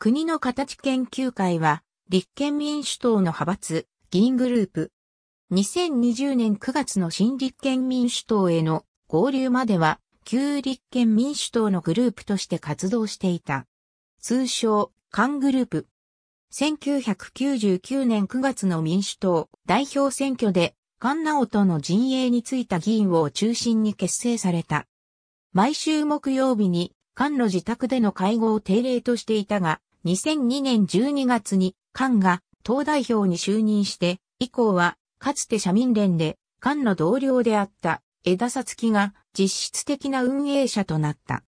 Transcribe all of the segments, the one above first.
国の形研究会は、立憲民主党の派閥、議員グループ。2020年9月の新立憲民主党への合流までは、旧立憲民主党のグループとして活動していた。通称、韓グループ。1999年9月の民主党代表選挙で、菅直人の陣営についた議員を中心に結成された。毎週木曜日に、菅の自宅での会合を定例としていたが、2002年12月に菅が党代表に就任して、以降は、かつて社民連で菅の同僚であった枝さつきが実質的な運営者となった。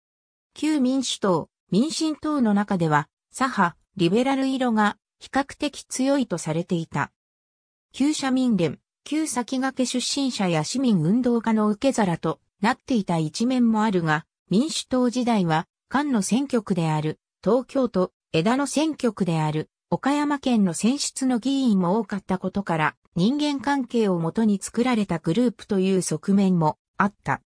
旧民主党、民進党の中では、左派、リベラル色が比較的強いとされていた。旧社民連、旧先駆け出身者や市民運動家の受け皿となっていた一面もあるが、民主党時代は、菅の選挙区である東京都枝野選挙区である岡山県の選出の議員も多かったことから人間関係をもとに作られたグループという側面もあった。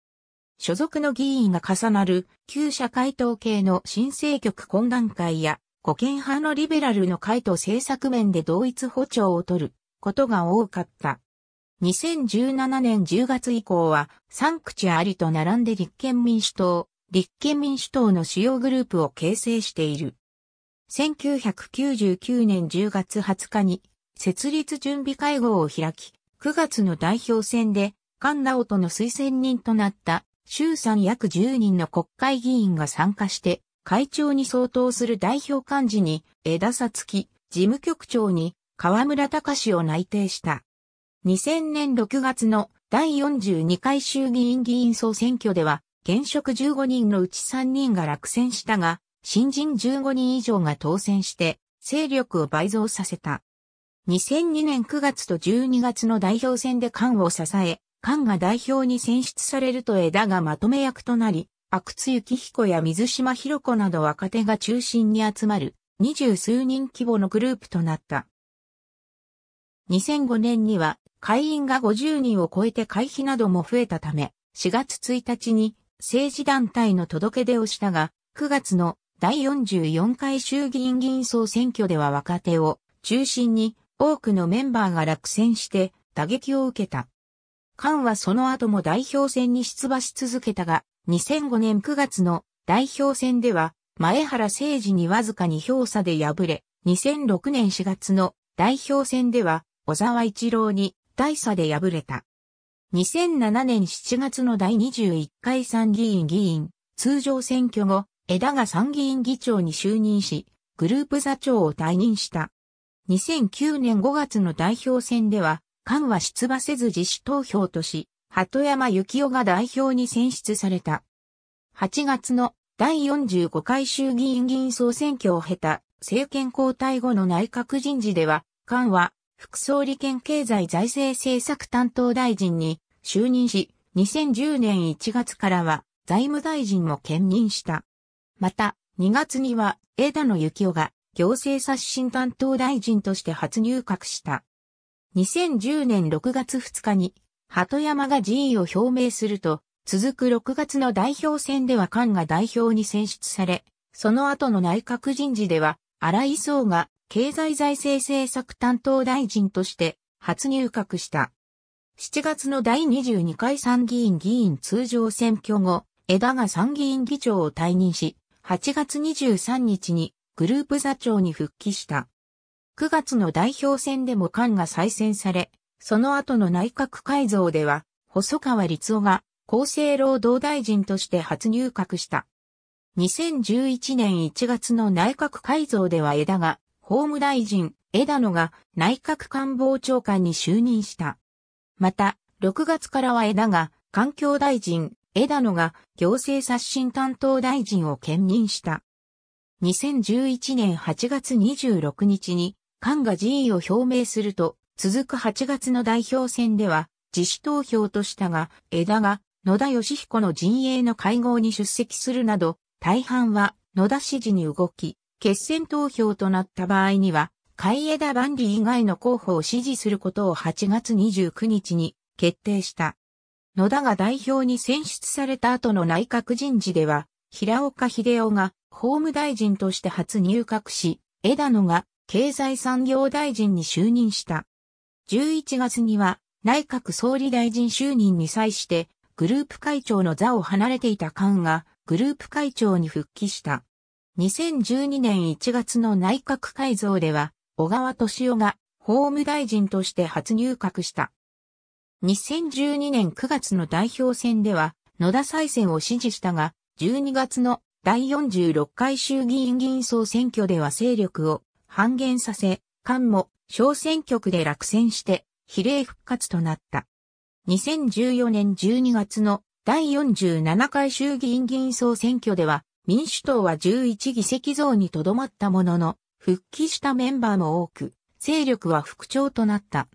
所属の議員が重なる旧社会党系の新政局懇談会や護憲派のリベラルの会と政策面で同一歩調を取ることが多かった。2017年10月以降は3口ありと並んで立憲民主党、立憲民主党の主要グループを形成している。1999年10月20日に設立準備会合を開き、9月の代表選で菅直人の推薦人となった衆参約10人の国会議員が参加して会長に相当する代表幹事に枝さつき事務局長に河村隆を内定した。2000年6月の第42回衆議院議員総選挙では現職15人のうち3人が落選したが新人15人以上が当選して、勢力を倍増させた。2002年9月と12月の代表選で菅を支え、菅が代表に選出されると枝がまとめ役となり、阿久津幸彦や水島博子など若手が中心に集まる、二十数人規模のグループとなった。2005年には、会員が50人を超えて会費なども増えたため、4月1日に政治団体の届け出をしたが、9月の第44回衆議院議員総選挙では若手を中心に多くのメンバーが落選して打撃を受けた。菅はその後も代表選に出馬し続けたが、2005年9月の代表選では、前原誠二にわずかに票差で敗れ、2006年4月の代表選では、小沢一郎に大差で敗れた。2007年7月の第21回参議院議員通常選挙後、枝が参議院議長に就任し、グループ座長を退任した。2009年5月の代表選では、菅は出馬せず自主投票とし、鳩山幸男が代表に選出された。8月の第45回衆議院議員総選挙を経た政権交代後の内閣人事では、菅は副総理兼経済財政政策担当大臣に就任し、2010年1月からは財務大臣も兼任した。また、2月には枝野幸男が行政刷新担当大臣として初入閣した。2010年6月2日に、鳩山が辞意を表明すると、続く6月の代表選では菅が代表に選出され、その後の内閣人事では、荒井壮が経済財政政策担当大臣として初入閣した。7月の第22回参議院議員通常選挙後、枝が参議院議長を退任し、8月23日にグループ座長に復帰した。9月の代表選でも菅が再選され、その後の内閣改造では、細川律夫が厚生労働大臣として初入閣した。2011年1月の内閣改造では枝が法務大臣、枝野が内閣官房長官に就任した。また、6月からは枝が環境大臣、枝野が行政刷新担当大臣を兼任した。2011年8月26日に、菅が辞意を表明すると、続く8月の代表選では、自主投票としたが、枝が野田義彦の陣営の会合に出席するなど、大半は野田支持に動き、決選投票となった場合には、海江田万里以外の候補を支持することを8月29日に決定した。野田が代表に選出された後の内閣人事では、平岡秀夫が法務大臣として初入閣し、枝野が経済産業大臣に就任した。11月には内閣総理大臣就任に際してグループ会長の座を離れていた菅がグループ会長に復帰した。2012年1月の内閣改造では小川敏夫が法務大臣として初入閣した。2012年9月の代表選では、野田再選を支持したが、12月の第46回衆議院議員総選挙では勢力を半減させ、菅も小選挙区で落選して比例復活となった。2014年12月の第47回衆議院議員総選挙では民主党は11議席増にとどまったものの、復帰したメンバーも多く、勢力は復調となった。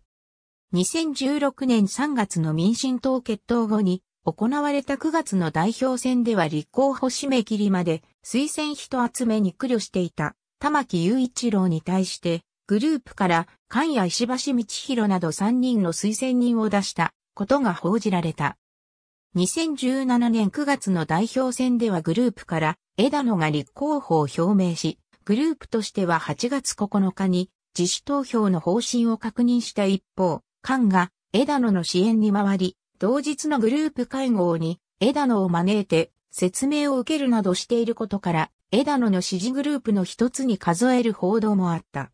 2016年3月の民進党決闘後に、行われた9月の代表選では立候補締め切りまで推薦人集めに苦慮していた玉木雄一郎に対して、グループから菅谷石橋道宏など3人の推薦人を出したことが報じられた。2017年9月の代表選ではグループから枝野が立候補を表明し、グループとしては8月9日に自主投票の方針を確認した一方、菅が枝野の支援に回り、同日のグループ会合に枝野を招いて説明を受けるなどしていることから、枝野の支持グループの一つに数える報道もあった。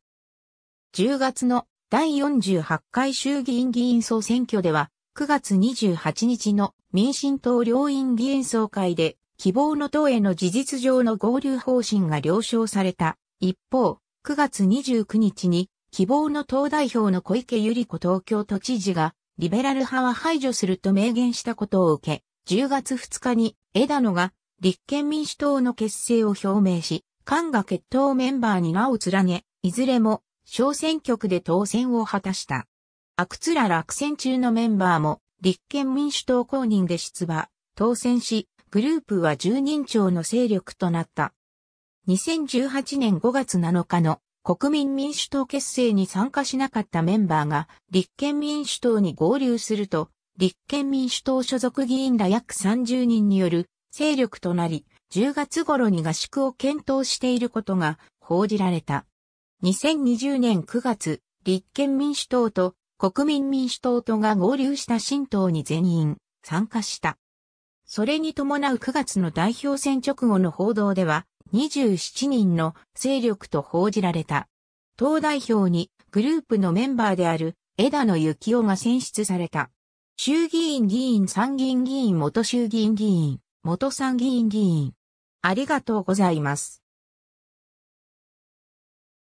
10月の第48回衆議院議員総選挙では、9月28日の民進党両院議員総会で、希望の党への事実上の合流方針が了承された。一方、9月29日に希望の党代表の小池百合子東京都知事が、リベラル派は排除すると明言したことを受け、10月2日に枝野が立憲民主党の結成を表明し、菅が決闘メンバーに名を連ね、いずれも小選挙区で当選を果たした。阿久津ら落選中のメンバーも立憲民主党公認で出馬、当選し、グループは10人超の勢力となった。2018年5月7日の国民民主党結成に参加しなかったメンバーが立憲民主党に合流すると、立憲民主党所属議員ら約30人による勢力となり、10月頃に合宿を検討していることが報じられた。2020年9月、立憲民主党と国民民主党とが合流した新党に全員参加した。それに伴う9月の代表選直後の報道では、27人の勢力と報じられた。党代表にグループのメンバーである枝野幸男が選出された。衆議院議員参議院議員元衆議院議員元参議院議員。ありがとうございます。